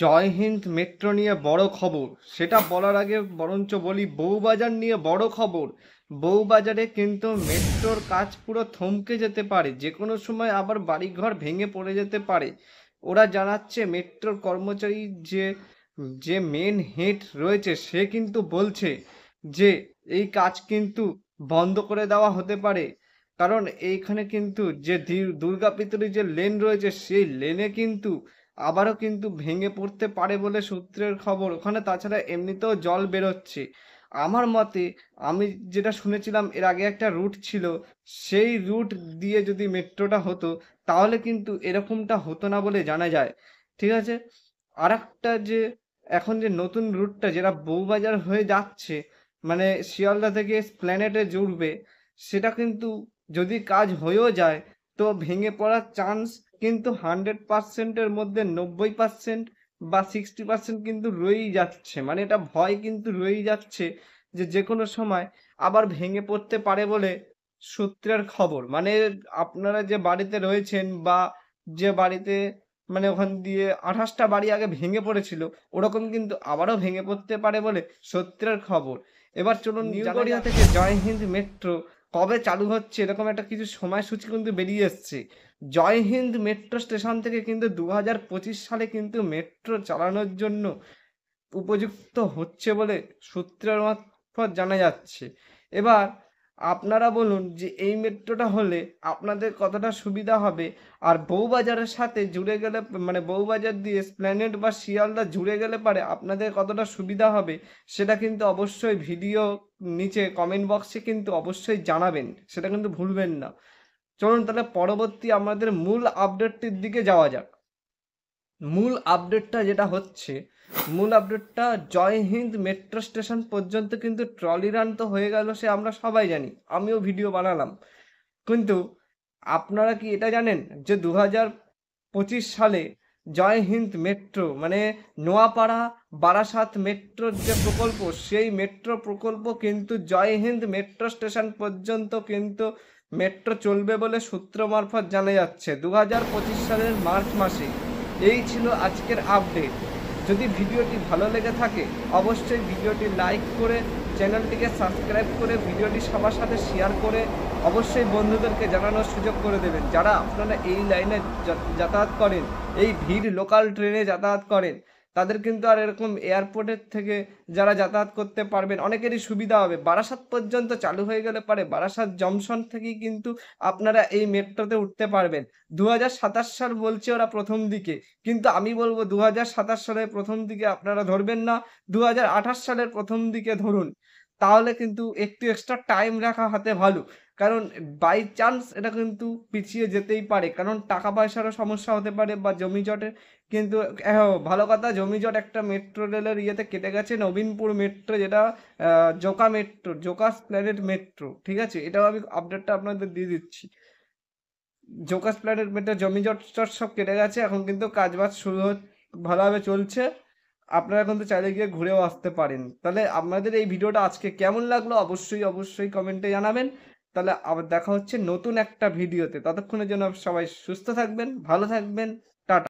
জয় Hind metro নিয়ে বড় খবর সেটা বলার আগে বরঞ্চ বলি বউবাজার নিয়ে বড় খবর বউবাজারে কিন্তু মেট্রোর কাজ পুরো থমকে যেতে পারে যে কোনো সময় আবার বাড়িঘর ভেঙে পড়ে যেতে পারে ওরা জানাচ্ছে মেট্রোর কর্মচারী যে যে মেন হেড রয়েছে সে কিন্তু বলছে যে এই কাজ কিন্তু বন্ধ করে দেওয়া হতে পারে কারণ এইখানে কিন্তু যে দুর্গাপিতরী যে লেন রয়েছে সেই লেনে কিন্তু আবারও কিন্তু ভেঙে পড়তে পারে বলে সূত্রের খবর ওখানে তাছাড়া এমনিতেও জল বেরোচ্ছে আমার মতে আমি যেটা শুনেছিলাম এর আগে একটা রুট ছিল সেই রুট দিয়ে যদি মেট্রোটা হতো তাহলে কিন্তু এরকমটা হতো না বলে জানা যায় ঠিক আছে আর একটা যে এখন যে নতুন রুটটা যেটা বউবাজার হয়ে যাচ্ছে মানে শিয়ালদা থেকে প্ল্যানেটে জুড়বে সেটা কিন্তু যদি কাজ হয়েও যায় তো ভেঙে পড়ার চান্স কিন্তু হান্ড্রেড পার্সেন্টের মধ্যে নব্বই পার্সেন্ট বা সিক্সটি পার্সেন্ট কিন্তু রয়েই যাচ্ছে মানে এটা ভয় কিন্তু রয়েই যাচ্ছে যে যে কোনো সময় আবার ভেঙে পড়তে পারে বলে সূত্রের খবর মানে আপনারা যে বাড়িতে রয়েছেন বা যে বাড়িতে মানে ওখান দিয়ে আঠাশটা বাড়ি আগে ভেঙে পড়েছিল ওরকম কিন্তু আবারও ভেঙে পড়তে পারে বলে সত্যের খবর এবার চলুন নিউ গড়িয়া থেকে জয় হিন্দ মেট্রো কবে চালু হচ্ছে এরকম একটা কিছু সময়সূচি কিন্তু বেরিয়ে এসছে জয় হিন্দ মেট্রো স্টেশন থেকে কিন্তু দু সালে কিন্তু মেট্রো চালানোর জন্য উপযুক্ত হচ্ছে বলে সূত্রের মারফত জানা যাচ্ছে এবার আপনারা বলুন যে এই মেট্রোটা হলে আপনাদের কতটা সুবিধা হবে আর বউবাজারের সাথে জুড়ে গেলে মানে বউবাজার দিয়ে স্প্ল্যানেট বা শিয়ালদা জুড়ে গেলে পারে আপনাদের কতটা সুবিধা হবে সেটা কিন্তু অবশ্যই ভিডিও নিচে কমেন্ট বক্সে কিন্তু অবশ্যই জানাবেন সেটা কিন্তু ভুলবেন না চলুন তাহলে পরবর্তী আমাদের মূল আপডেটটির দিকে যাওয়া যাক মূল আপডেটটা যেটা হচ্ছে মূল আপডেটটা জয় হিন্দ মেট্রো স্টেশন পর্যন্ত কিন্তু ট্রলি রান তো হয়ে গেল সে আমরা সবাই জানি আমিও ভিডিও বানালাম কিন্তু আপনারা কি এটা জানেন যে দু পঁচিশ সালে জয় হিন্দ মেট্রো মানে নোয়াপাড়া বারাসাত মেট্রোর যে প্রকল্প সেই মেট্রো প্রকল্প কিন্তু জয় হিন্দ মেট্রো স্টেশন পর্যন্ত কিন্তু মেট্রো চলবে বলে সূত্র মারফত জানা যাচ্ছে দু সালের মার্চ মাসে এই ছিল আজকের আপডেট যদি ভিডিওটি ভালো লেগে থাকে অবশ্যই ভিডিওটি লাইক করে চ্যানেলটিকে সাবস্ক্রাইব করে ভিডিওটি সবার সাথে শেয়ার করে অবশ্যই বন্ধুদেরকে জানানোর সুযোগ করে দেবেন যারা আপনারা এই লাইনে যাতায়াত করেন এই ভিড় লোকাল ট্রেনে যাতায়াত করেন তাদের কিন্তু আর এরকম এয়ারপোর্টের থেকে যারা যাতায়াত করতে পারবেন অনেকেরই সুবিধা হবে বারাসাত পর্যন্ত চালু হয়ে গেলে পারে বারাসাত জংশন থেকেই কিন্তু আপনারা এই মেট্রোতে উঠতে পারবেন দু সাল বলছে ওরা প্রথম দিকে কিন্তু আমি বলবো দু সালের প্রথম দিকে আপনারা ধরবেন না দু সালের প্রথম দিকে ধরুন তাহলে কিন্তু একটু এক্সট্রা টাইম রাখা হাতে ভালো কারণ বাই চান্স এটা কিন্তু পিছিয়ে যেতেই পারে কারণ টাকা পয়সারও সমস্যা হতে পারে বা জমি জটের কিন্তু হ্যাঁ, ভালো কথা জমি জট একটা মেট্রো রেলের ইয়েতে কেটে গেছে নবীনপুর মেট্রো যেটা জোকা মেট্রো জোকাস প্ল্যানেট মেট্রো ঠিক আছে এটাও আমি আপডেটটা আপনাদের দিয়ে দিচ্ছি জোকাস প্ল্যানেট মেট্রো জমি জট সব কেটে গেছে এখন কিন্তু কাজবাজ শুরু ভালোভাবে চলছে আপনারা কিন্তু চাইলে গিয়ে ঘুরেও আসতে পারেন তাহলে আপনাদের এই ভিডিওটা আজকে কেমন লাগলো অবশ্যই অবশ্যই কমেন্টে জানাবেন তাহলে আবার দেখা হচ্ছে নতুন একটা ভিডিওতে ততক্ষণের জন্য সবাই সুস্থ থাকবেন ভালো থাকবেন টাটা